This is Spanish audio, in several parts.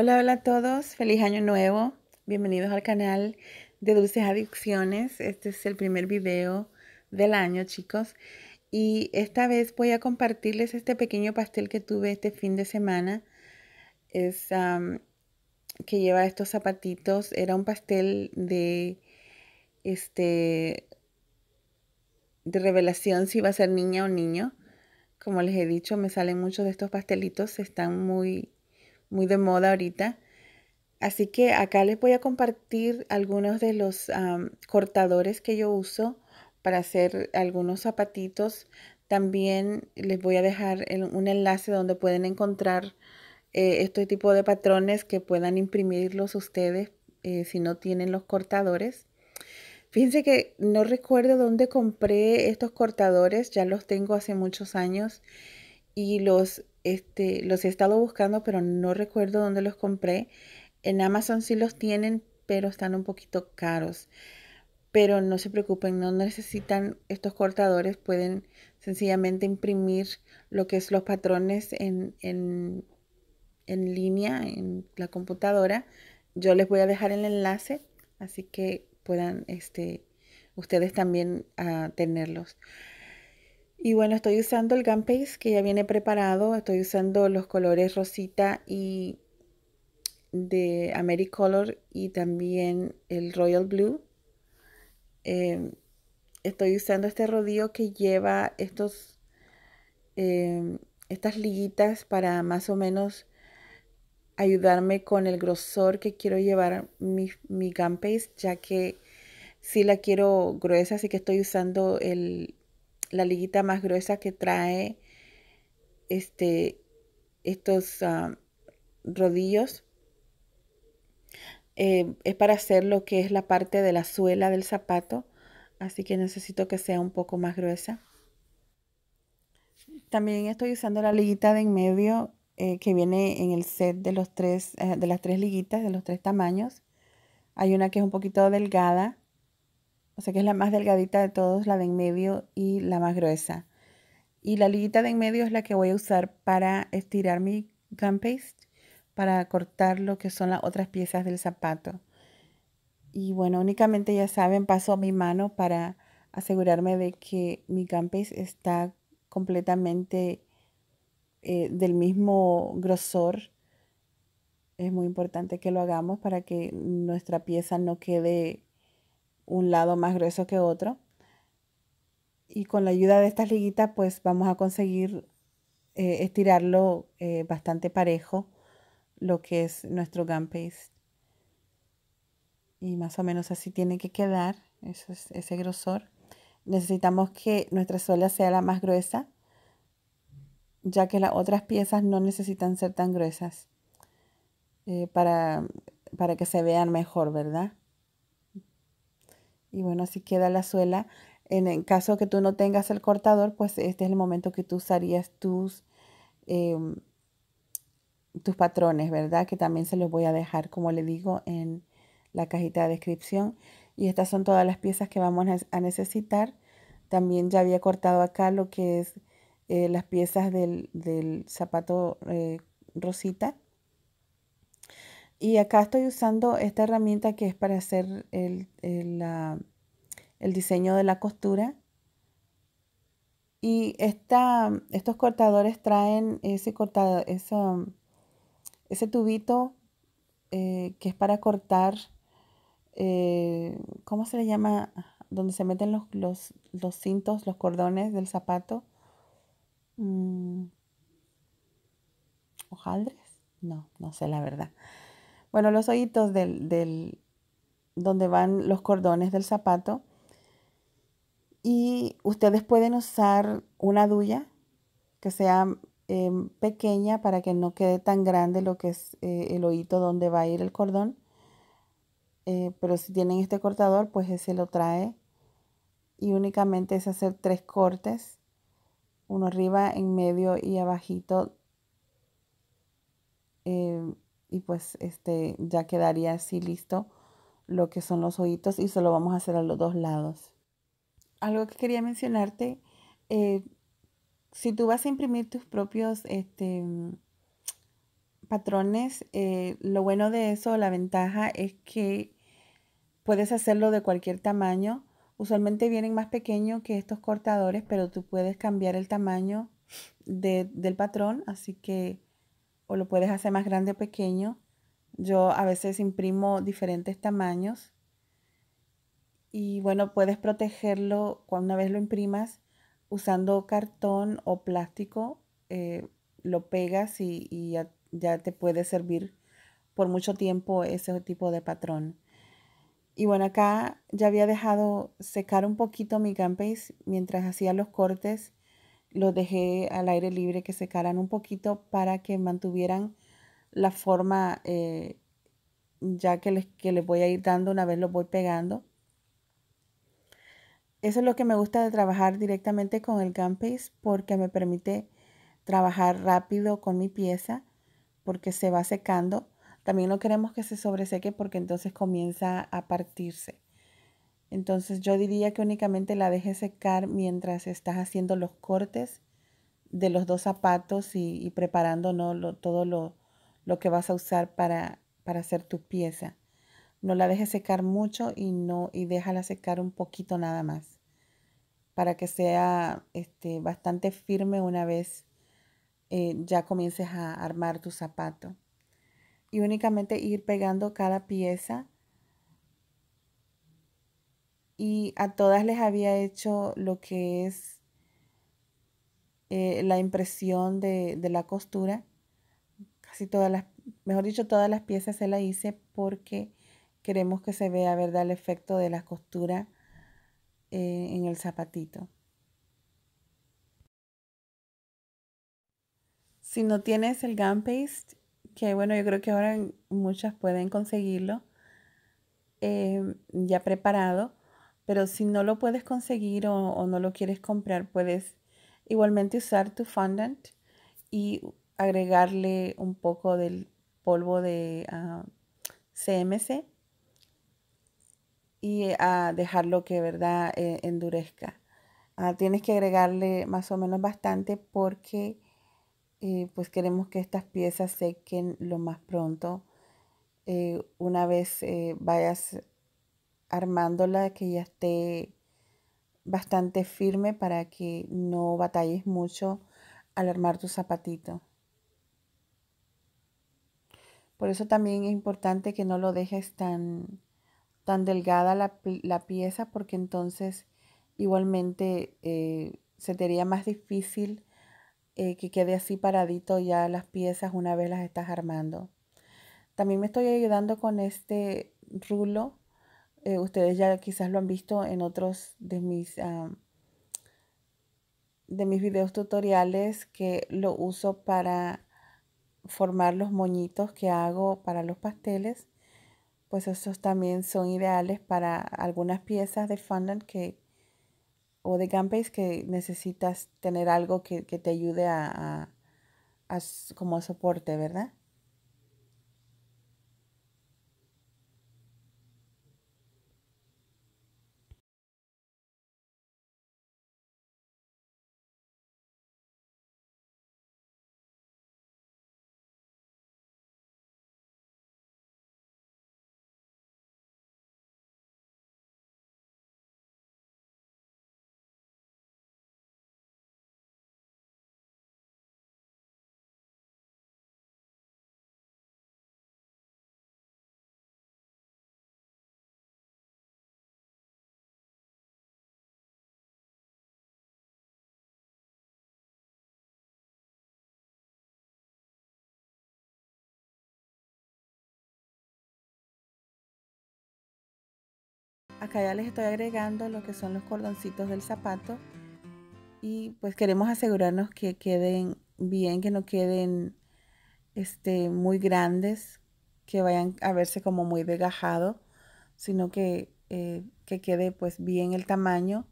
Hola, hola a todos, feliz año nuevo, bienvenidos al canal de Dulces Adicciones, este es el primer video del año chicos y esta vez voy a compartirles este pequeño pastel que tuve este fin de semana, es que lleva estos zapatitos, era un pastel de este de revelación si va a ser niña o niño, como les he dicho me salen muchos de estos pastelitos, están muy muy de moda ahorita. Así que acá les voy a compartir algunos de los cortadores que yo uso para hacer algunos zapatitos. También les voy a dejar un enlace donde pueden encontrar eh, este tipo de patrones que puedan imprimirlos ustedes eh, si no tienen los cortadores. Fíjense que no recuerdo dónde compré estos cortadores, ya los tengo hace muchos años y los este, los he estado buscando, pero no recuerdo dónde los compré. En Amazon sí los tienen, pero están un poquito caros. Pero no se preocupen, no necesitan estos cortadores, pueden sencillamente imprimir lo que es los patrones en, línea, en la computadora. Yo les voy a dejar el enlace, así que puedan este, ustedes también ah, tenerlos. Y bueno, estoy usando el gum paste que ya viene preparado. Estoy usando los colores rosita y de AmeriColor y también el Royal Blue. Em, estoy usando este rodillo que lleva estos, em, estas liguitas para más o menos ayudarme con el grosor que quiero llevar mi, mi gum paste, ya que si sí la quiero gruesa, así que estoy usando el, la liguita más gruesa que trae este, estos ah, rodillos. Eh, es para hacer lo que es la parte de la suela del zapato, así que necesito que sea un poco más gruesa. También estoy usando la liguita de en medio eh, que viene en el set de, los tres, eh, de las tres liguitas, de los tres tamaños. Hay una que es un poquito delgada, o sea que es la más delgadita de todos, la de en medio y la más gruesa. Y la liguita de en medio es la que voy a usar para estirar mi gum para cortar lo que son las otras piezas del zapato. Y bueno, únicamente ya saben, paso mi mano para asegurarme de que mi gum está completamente eh, del mismo grosor. Es muy importante que lo hagamos para que nuestra pieza no quede un lado más grueso que otro. Y con la ayuda de estas liguitas pues vamos a conseguir eh, estirarlo eh, bastante parejo lo que es nuestro gum paste. Y más o menos así tiene que quedar eso es, ese grosor. Necesitamos que nuestra suela sea la más gruesa ya que las otras piezas no necesitan ser tan gruesas eh, para, para que se vean mejor, ¿verdad? Y bueno, así queda la suela. En el caso que tú no tengas el cortador, pues este es el momento que tú usarías tus, em, tus patrones, ¿verdad? Que también se los voy a dejar, como le digo, en la cajita de descripción. Y estas son todas las piezas que vamos a necesitar. También ya había cortado acá lo que es eh, las piezas del, zapato eh, rosita. Y acá estoy usando esta herramienta que es para hacer el, ah, diseño de la costura. Y estos cortadores traen ese, tubito eh, que es para cortar, eh, ¿cómo se le llama? Donde se meten los, cintos, los cordones del zapato. ¿Ojaldres? Mm. ¿Hojaldres? No, no sé la verdad. Bueno, los hoyitos del, donde van los cordones del zapato. Y ustedes pueden usar una duya que sea em, pequeña para que no quede tan grande lo que es eh, el hoyito donde va a ir el cordón. Eh, pero si tienen este cortador, pues ese lo trae. Y únicamente es hacer tres cortes. Uno arriba, en medio y abajito em, y pues este ya quedaría así listo lo que son los ojitos y se lo vamos a hacer a los dos lados. Algo que quería mencionarte, eh, si tú vas a imprimir tus propios este, patrones, eh, lo bueno de eso, la ventaja es que puedes hacerlo de cualquier tamaño. Usualmente vienen más pequeños que estos cortadores, pero tú puedes cambiar el tamaño del patrón, así que o lo puedes hacer más grande o pequeño. Yo a veces imprimo diferentes tamaños y bueno, puedes protegerlo una vez lo imprimas usando cartón o plástico. Eh, lo pegas y, ya, te puede servir por mucho tiempo ese tipo de patrón. Y bueno, acá ya había dejado secar un poquito mi campes mientras hacía los cortes los dejé al aire libre que secaran un poquito para que mantuvieran la forma eh, ya que les, que voy a ir dando una vez los voy pegando. Eso es lo que me gusta de trabajar directamente con el Gun porque me permite trabajar rápido con mi pieza porque se va secando. También no queremos que se sobreseque porque entonces comienza a partirse. Entonces yo diría que únicamente la dejes secar mientras estás haciendo los cortes de los dos zapatos y, preparando todo lo, que vas a usar para, hacer tu pieza. No la dejes secar mucho y, no, y déjala secar un poquito nada más para que sea este, bastante firme una vez eh, ya comiences a armar tu zapato. Y únicamente ir pegando cada pieza y a todas les había hecho lo que es eh, la impresión de, la costura. Casi todas las, mejor dicho, todas las piezas se la hice porque queremos que se vea, ¿verdad?, el efecto de la costura eh, en el zapatito. Si no tienes el gum paste, que bueno, yo creo que ahora muchas pueden conseguirlo eh, ya preparado, pero si no lo puedes conseguir o, no lo quieres comprar, puedes igualmente usar tu fondant y agregarle un poco del polvo de CMC ah, y a ah, dejarlo que verdad e, endurezca. Ah, tienes que agregarle más o menos bastante porque eh, pues queremos que estas piezas sequen lo más pronto eh, una vez eh, vayas armándola que ya esté bastante firme para que no batalles mucho al armar tu zapatito. Por eso también es importante que no lo dejes tan, tan delgada la, pieza porque entonces igualmente eh, se te haría más difícil eh, que quede así paradito ya las piezas una vez las estás armando. También me estoy ayudando con este rulo eh, ustedes ya quizás lo han visto en otros de mis, de mis videos tutoriales que lo uso para formar los moñitos que hago para los pasteles. Pues esos también son ideales para algunas piezas de fondant que, o de campes que necesitas tener algo que, te ayude a, a como soporte, ¿verdad? Acá ya les estoy agregando lo que son los cordoncitos del zapato y pues queremos asegurarnos que queden bien, que no queden este, muy grandes, que vayan a verse como muy degajado, sino que, eh, que quede pues bien el tamaño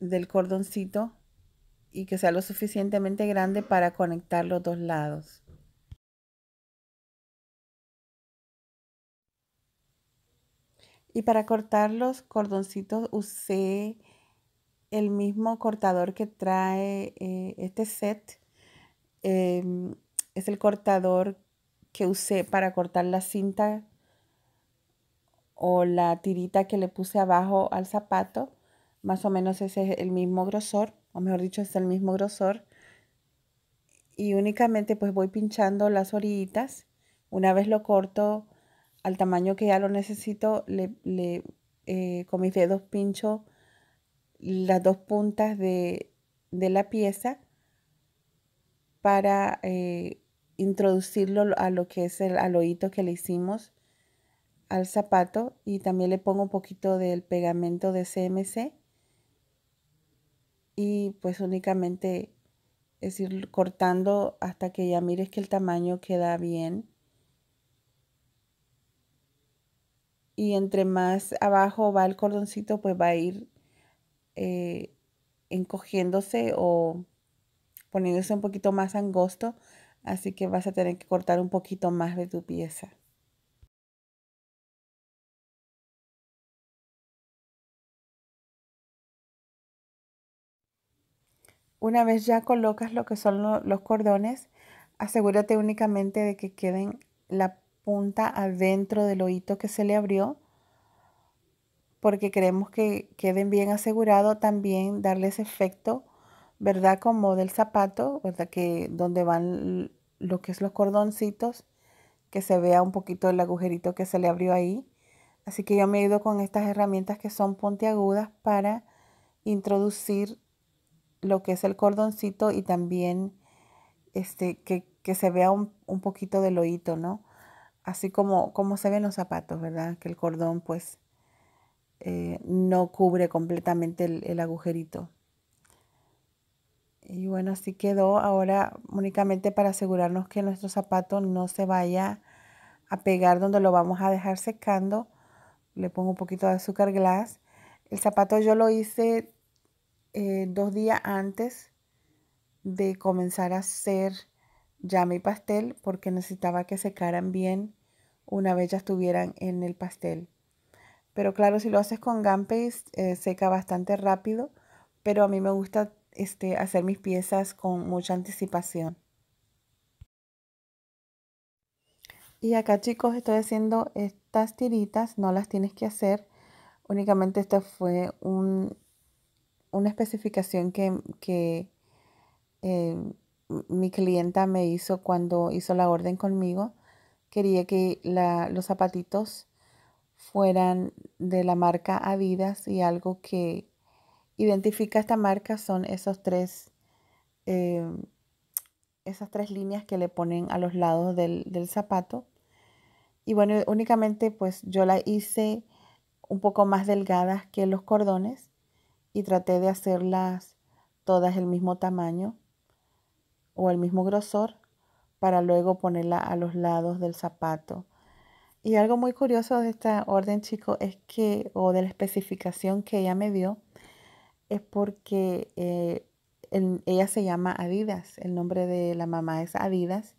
del cordoncito y que sea lo suficientemente grande para conectar los dos lados. Y para cortar los cordoncitos usé el mismo cortador que trae eh, este set. Em, es el cortador que usé para cortar la cinta o la tirita que le puse abajo al zapato. Más o menos ese es el mismo grosor, o mejor dicho, es el mismo grosor. Y únicamente pues voy pinchando las orillitas. Una vez lo corto, al tamaño que ya lo necesito, le, le eh, con mis dedos pincho las dos puntas de, la pieza para eh, introducirlo a lo que es el aloíto que le hicimos al zapato y también le pongo un poquito del pegamento de CMC y pues únicamente es ir cortando hasta que ya mires que el tamaño queda bien y entre más abajo va el cordoncito, pues va a ir eh, encogiéndose o poniéndose un poquito más angosto, así que vas a tener que cortar un poquito más de tu pieza. Una vez ya colocas lo que son los cordones, asegúrate únicamente de que queden la punta adentro del oído que se le abrió porque queremos que queden bien asegurado también darles efecto, ¿verdad? Como del zapato, ¿verdad? Que donde van lo que es los cordoncitos, que se vea un poquito el agujerito que se le abrió ahí. Así que yo me he ido con estas herramientas que son puntiagudas para introducir lo que es el cordoncito y también este, que, se vea un, un poquito del oído, ¿no? así como, como se ven los zapatos, ¿verdad? Que el cordón pues eh, no cubre completamente el, agujerito. Y bueno, así quedó ahora únicamente para asegurarnos que nuestro zapato no se vaya a pegar donde lo vamos a dejar secando. Le pongo un poquito de azúcar glass. El zapato yo lo hice eh, dos días antes de comenzar a hacer ya mi pastel porque necesitaba que secaran bien una vez ya estuvieran en el pastel. Pero claro, si lo haces con gum eh, seca bastante rápido, pero a mí me gusta este, hacer mis piezas con mucha anticipación. Y acá chicos estoy haciendo estas tiritas, no las tienes que hacer, únicamente esta fue una especificación que, eh, mi clienta me hizo cuando hizo la orden conmigo quería que los zapatitos fueran de la marca Adidas y algo que identifica esta marca son esos tres, eh, esas tres líneas que le ponen a los lados del, del zapato. Y bueno, únicamente pues yo la hice un poco más delgadas que los cordones y traté de hacerlas todas el mismo tamaño o el mismo grosor para luego ponerla a los lados del zapato. Y algo muy curioso de esta orden, chico es que, o de la especificación que ella me dio, es porque eh, ella se llama Adidas, el nombre de la mamá es Adidas.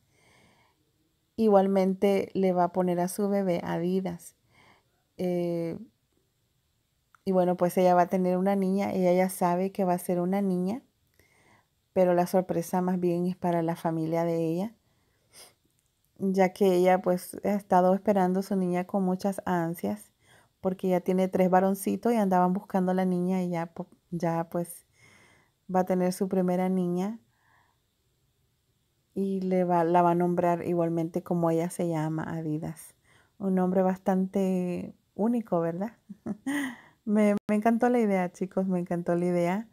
Igualmente le va a poner a su bebé Adidas. Eh, y bueno, pues ella va a tener una niña, ella ya sabe que va a ser una niña, pero la sorpresa más bien es para la familia de ella ya que ella pues ha estado esperando a su niña con muchas ansias, porque ya tiene tres varoncitos y andaban buscando a la niña y ya, ya pues va a tener su primera niña y le la va a nombrar igualmente como ella se llama, Adidas. Un nombre bastante único, ¿verdad? me, me encantó la idea, chicos, me encantó la idea.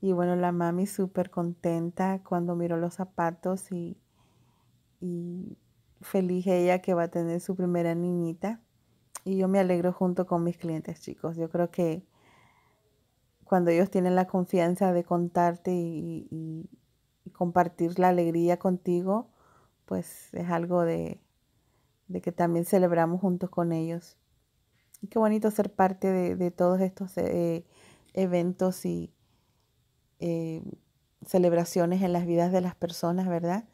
Y bueno, la mami súper contenta cuando miró los zapatos y y feliz ella que va a tener su primera niñita. Y yo me alegro junto con mis clientes, chicos. Yo creo que cuando ellos tienen la confianza de contarte y, compartir la alegría contigo, pues es algo de, que también celebramos juntos con ellos. Y qué bonito ser parte de, todos estos eh, eventos y eh, celebraciones en las vidas de las personas, ¿verdad?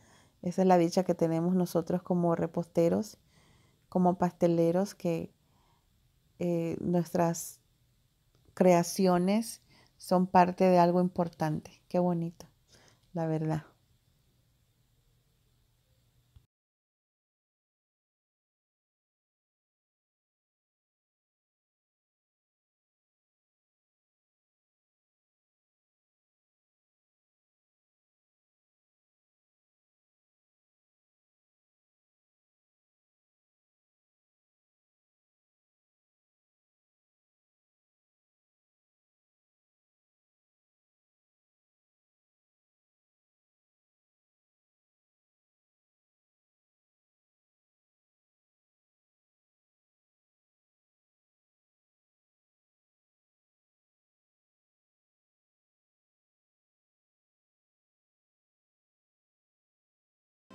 Esa es la dicha que tenemos nosotros como reposteros, como pasteleros, que eh, nuestras creaciones son parte de algo importante. Qué bonito, la verdad.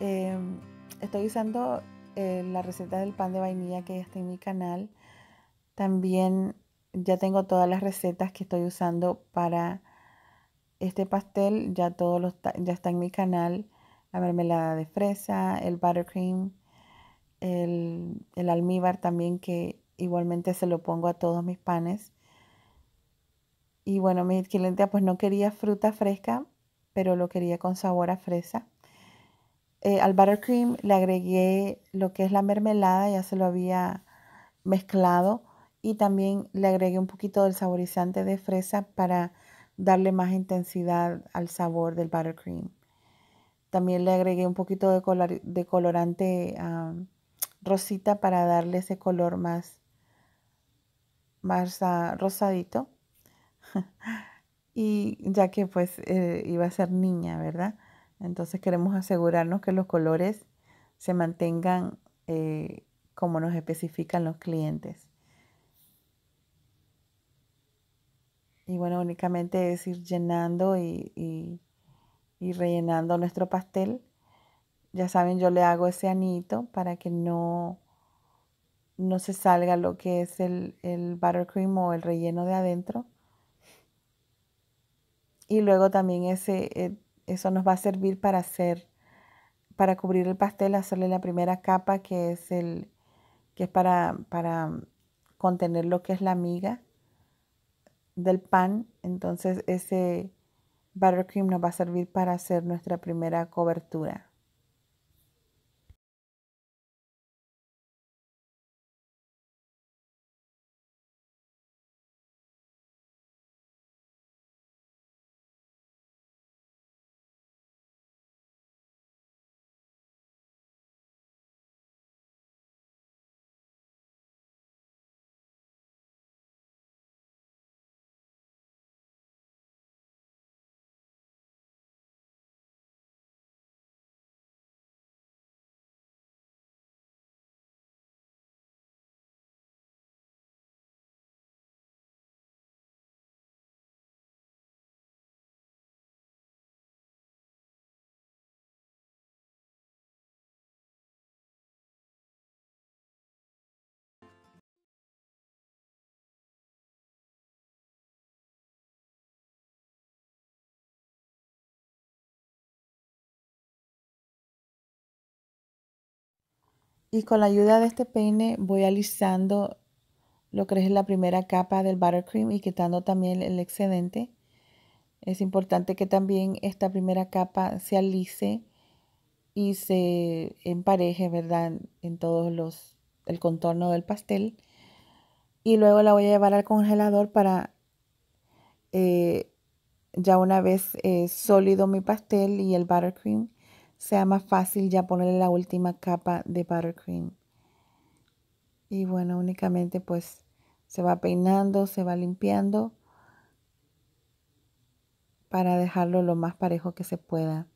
Em, estoy usando eh, la receta del pan de vainilla que ya está en mi canal. También ya tengo todas las recetas que estoy usando para este pastel. Ya todos ya está en mi canal. La mermelada de fresa, el buttercream, el, almíbar también que igualmente se lo pongo a todos mis panes. Y bueno, mi cliente pues no quería fruta fresca, pero lo quería con sabor a fresa. Eh, al buttercream le agregué lo que es la mermelada, ya se lo había mezclado y también le agregué un poquito del saborizante de fresa para darle más intensidad al sabor del buttercream. También le agregué un poquito de, de colorante rosita para darle ese color más, más ah, rosadito. y ya que pues eh, iba a ser niña, ¿verdad? Entonces queremos asegurarnos que los colores se mantengan eh, como nos especifican los clientes. Y bueno, únicamente es ir llenando y, y, rellenando nuestro pastel. Ya saben, yo le hago ese anito para que no, no se salga lo que es el, el buttercream o el relleno de adentro. Y luego también ese, eh, eso nos va a servir para hacer, para cubrir el pastel, hacerle la primera capa que es el, que es para, para contener lo que es la miga del pan. Entonces ese buttercream nos va a servir para hacer nuestra primera cobertura. Y con la ayuda de este peine voy alisando lo que es la primera capa del buttercream y quitando también el excedente. Es importante que también esta primera capa se alice y se empareje, ¿verdad? En todos los, el contorno del pastel. Y luego la voy a llevar al congelador para eh, ya una vez eh, sólido mi pastel y el buttercream, sea más fácil ya ponerle la última capa de buttercream. Y bueno, únicamente pues se va peinando, se va limpiando para dejarlo lo más parejo que se pueda.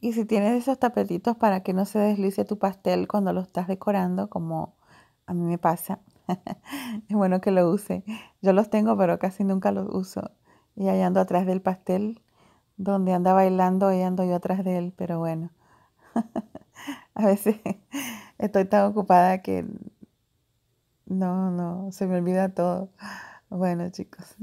Y si tienes esos tapetitos para que no se deslice tu pastel cuando lo estás decorando, como a mí me pasa, es bueno que lo use. Yo los tengo, pero casi nunca los uso. Y ahí ando atrás del pastel, donde anda bailando y ando yo atrás de él, pero bueno. a veces estoy tan ocupada que no, no, se me olvida todo. Bueno, chicos.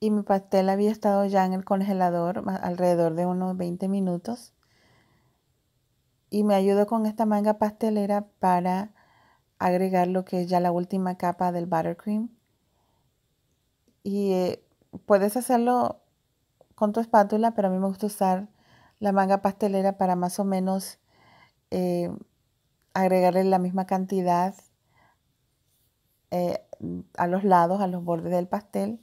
y mi pastel había estado ya en el congelador alrededor de unos 20 minutos. Y me ayudo con esta manga pastelera para agregar lo que es ya la última capa del buttercream. Y eh, puedes hacerlo con tu espátula, pero a mí me gusta usar la manga pastelera para más o menos eh, agregarle la misma cantidad eh, a los lados, a los bordes del pastel.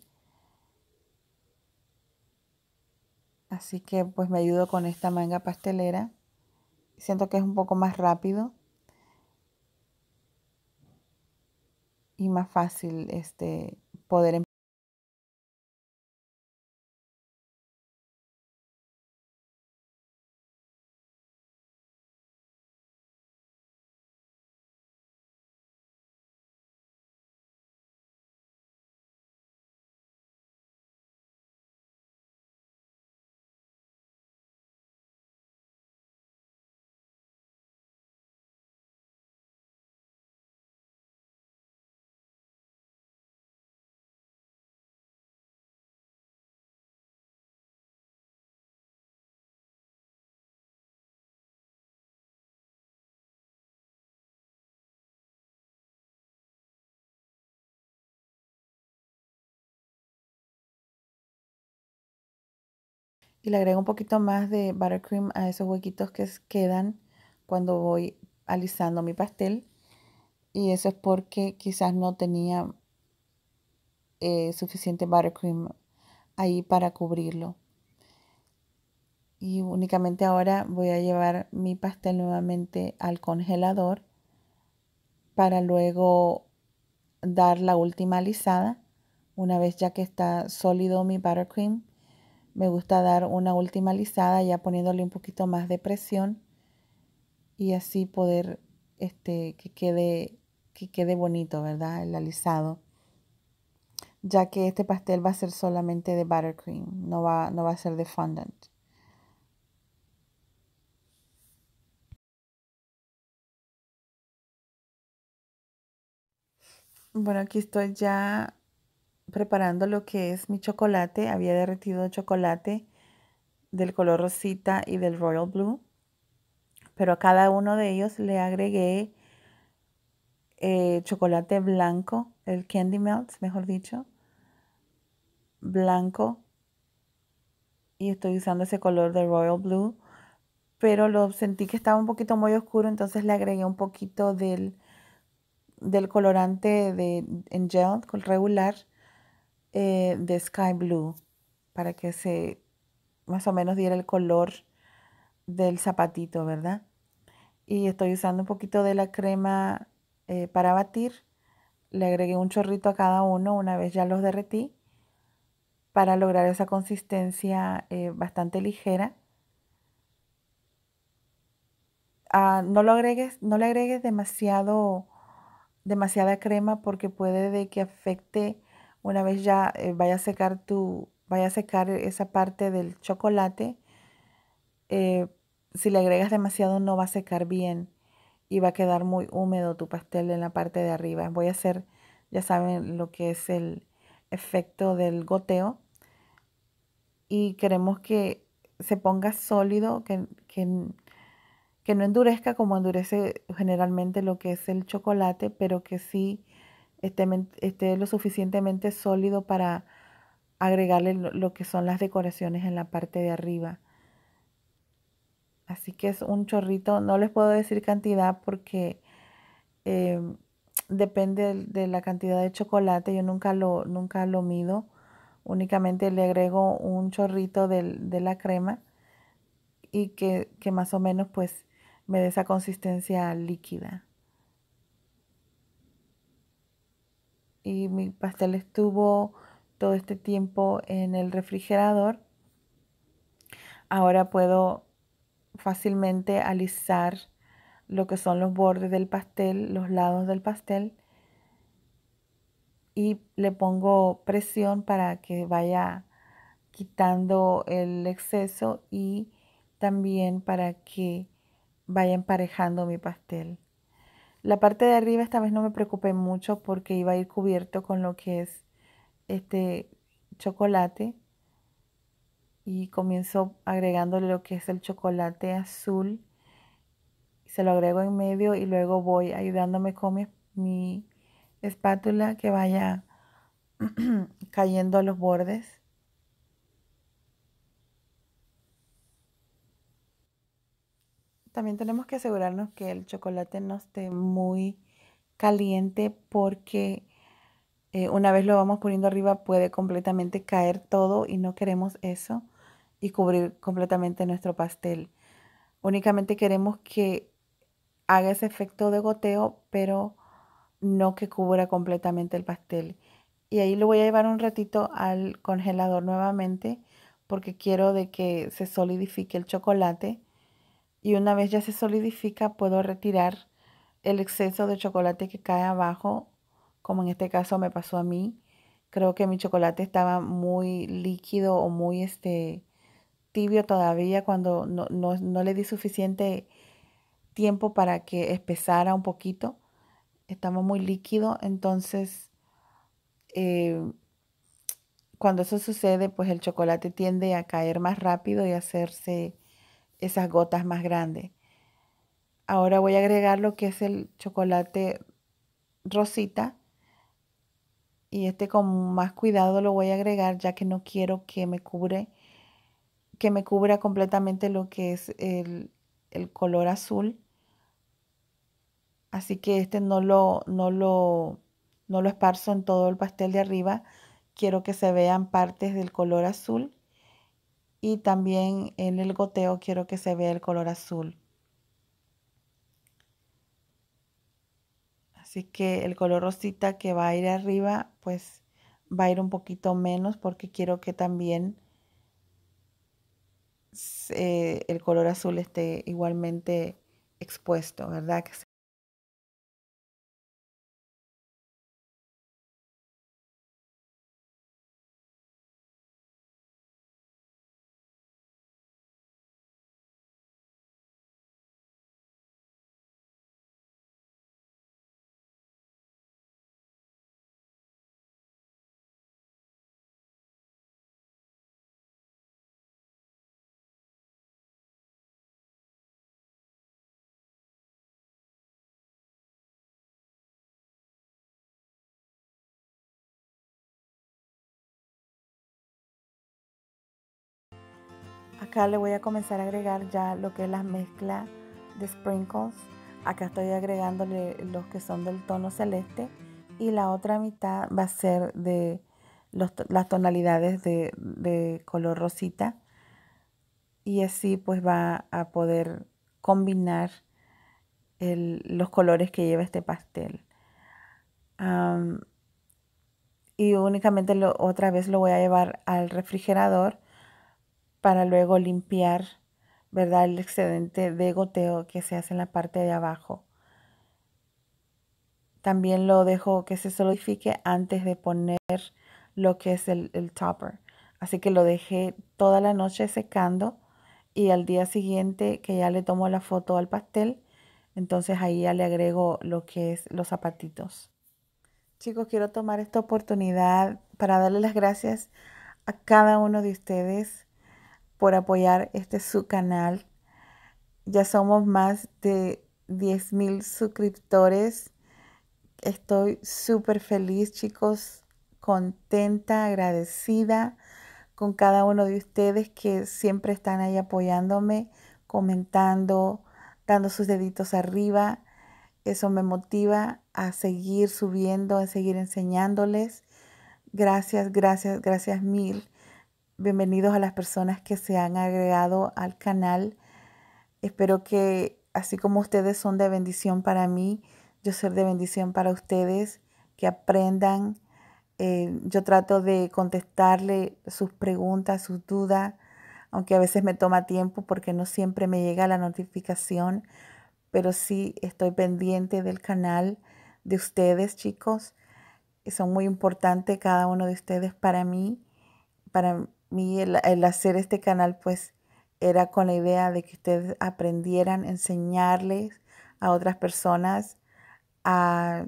Así que pues me ayudo con esta manga pastelera. Siento que es un poco más rápido. Y más fácil este, poder y le agrego un poquito más de buttercream a esos huequitos que quedan cuando voy alisando mi pastel y eso es porque quizás no tenía eh, suficiente buttercream ahí para cubrirlo y únicamente ahora voy a llevar mi pastel nuevamente al congelador para luego dar la última alisada una vez ya que está sólido mi buttercream me gusta dar una última lisada ya poniéndole un poquito más de presión y así poder este, que, quede, que quede bonito, ¿verdad? El alisado. Ya que este pastel va a ser solamente de buttercream, no va, no va a ser de fondant. Bueno, aquí estoy ya preparando lo que es mi chocolate. Había derretido chocolate del color rosita y del royal blue. Pero a cada uno de ellos le agregué eh, chocolate blanco, el candy melt, mejor dicho, blanco. Y estoy usando ese color de royal blue. Pero lo sentí que estaba un poquito muy oscuro, entonces le agregué un poquito del, del colorante de, en gel regular eh, de sky blue para que se más o menos diera el color del zapatito, ¿verdad? Y estoy usando un poquito de la crema eh, para batir. Le agregué un chorrito a cada uno una vez ya los derretí para lograr esa consistencia eh, bastante ligera. Ah, no, lo agregues, no le agregues demasiado, demasiada crema porque puede de que afecte una vez ya eh, vaya a secar tu, vaya a secar esa parte del chocolate, eh, si le agregas demasiado no va a secar bien y va a quedar muy húmedo tu pastel en la parte de arriba. Voy a hacer, ya saben lo que es el efecto del goteo y queremos que se ponga sólido, que, que, que no endurezca como endurece generalmente lo que es el chocolate, pero que sí esté, lo suficientemente sólido para agregarle lo que son las decoraciones en la parte de arriba. Así que es un chorrito, no les puedo decir cantidad porque eh, depende de la cantidad de chocolate, yo nunca lo, nunca lo mido, únicamente le agrego un chorrito de, la crema y que, que, más o menos pues me dé esa consistencia líquida. y mi pastel estuvo todo este tiempo en el refrigerador, ahora puedo fácilmente alisar lo que son los bordes del pastel, los lados del pastel y le pongo presión para que vaya quitando el exceso y también para que vaya emparejando mi pastel. La parte de arriba esta vez no me preocupé mucho porque iba a ir cubierto con lo que es este chocolate. Y comienzo agregándole lo que es el chocolate azul. Se lo agrego en medio y luego voy ayudándome con mi, mi espátula que vaya cayendo a los bordes. También tenemos que asegurarnos que el chocolate no esté muy caliente porque eh, una vez lo vamos poniendo arriba puede completamente caer todo y no queremos eso y cubrir completamente nuestro pastel. Únicamente queremos que haga ese efecto de goteo, pero no que cubra completamente el pastel. Y ahí lo voy a llevar un ratito al congelador nuevamente porque quiero de que se solidifique el chocolate y una vez ya se solidifica puedo retirar el exceso de chocolate que cae abajo, como en este caso me pasó a mí. Creo que mi chocolate estaba muy líquido o muy este, tibio todavía cuando no, le di suficiente tiempo para que espesara un poquito. Estaba muy líquido, entonces eh, cuando eso sucede, pues el chocolate tiende a caer más rápido y a hacerse esas gotas más grandes. Ahora voy a agregar lo que es el chocolate rosita. Y este con más cuidado lo voy a agregar ya que no quiero que me cubre, que me cubra completamente lo que es el, el color azul. Así que este no lo, no lo, no lo esparzo en todo el pastel de arriba. Quiero que se vean partes del color azul y también en el goteo quiero que se vea el color azul. Así que el color rosita que va a ir arriba, pues va a ir un poquito menos porque quiero que también el color azul esté igualmente expuesto, ¿verdad? acá le voy a comenzar a agregar ya lo que es la mezcla de sprinkles. Acá estoy agregándole los que son del tono celeste y la otra mitad va a ser de las tonalidades de, color rosita. Y así pues va a poder combinar los colores que lleva este pastel. y únicamente otra vez lo voy a llevar al refrigerador para luego limpiar, ¿verdad? El excedente de goteo que se hace en la parte de abajo. También lo dejo que se solidifique antes de poner lo que es el, el topper. Así que lo dejé toda la noche secando y al día siguiente que ya le tomo la foto al pastel, entonces ahí ya le agrego lo que es los zapatitos. Chicos, quiero tomar esta oportunidad para darle las gracias a cada uno de ustedes por apoyar este su canal. Ya somos más de 10.000 suscriptores. Estoy súper feliz, chicos, contenta, agradecida con cada uno de ustedes que siempre están ahí apoyándome, comentando, dando sus deditos arriba. Eso me motiva a seguir subiendo, a seguir enseñándoles. Gracias, gracias, gracias mil Bienvenidos a las personas que se han agregado al canal. Espero que así como ustedes son de bendición para mí, yo ser de bendición para ustedes, que aprendan. Eh, yo trato de contestarle sus preguntas, sus dudas, aunque a veces me toma tiempo porque no siempre me llega la notificación, pero sí estoy pendiente del canal de ustedes, chicos. Son muy importantes cada uno de ustedes para mí, para el, hacer este canal pues era con la idea de que ustedes aprendieran, enseñarles a otras personas a,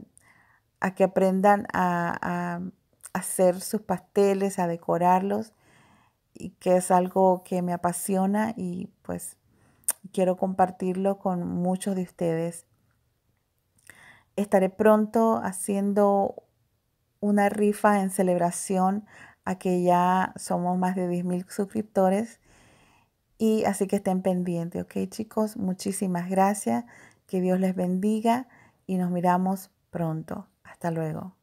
que aprendan a, a, hacer sus pasteles, a decorarlos, y que es algo que me apasiona y pues quiero compartirlo con muchos de ustedes. Estaré pronto haciendo una rifa en celebración a que ya somos más de 10.000 suscriptores. Y así que estén pendientes, ¿ok chicos? Muchísimas gracias, que Dios les bendiga y nos miramos pronto. Hasta luego.